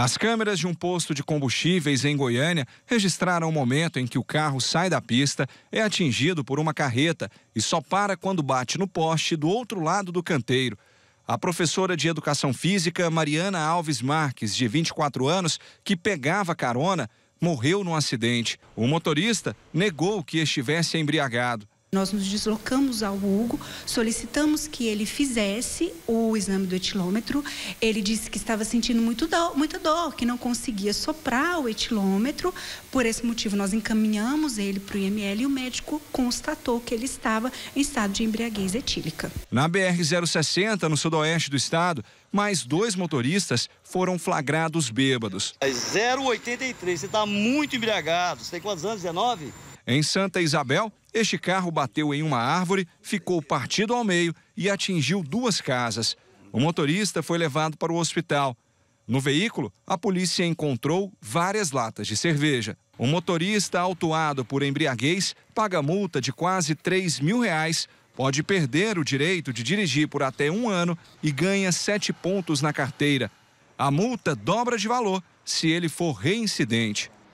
As câmeras de um posto de combustíveis em Goiânia registraram o momento em que o carro sai da pista, é atingido por uma carreta e só para quando bate no poste do outro lado do canteiro. A professora de educação física Mariana Alves Marques, de 24 anos, que pegava carona, morreu num acidente. O motorista negou que estivesse embriagado. Nós nos deslocamos ao Hugo, solicitamos que ele fizesse o exame do etilômetro. Ele disse que estava sentindo muito dor, muita dor, que não conseguia soprar o etilômetro. Por esse motivo, nós encaminhamos ele para o IML e o médico constatou que ele estava em estado de embriaguez etílica. Na BR-060, no sudoeste do estado, mais dois motoristas foram flagrados bêbados. É 083, você está muito embriagado. Você tem quantos anos? 19? Em Santa Isabel, este carro bateu em uma árvore, ficou partido ao meio e atingiu duas casas. O motorista foi levado para o hospital. No veículo, a polícia encontrou várias latas de cerveja. O motorista, autuado por embriaguez, paga multa de quase 3 mil reais, pode perder o direito de dirigir por até um ano e ganha sete pontos na carteira. A multa dobra de valor se ele for reincidente.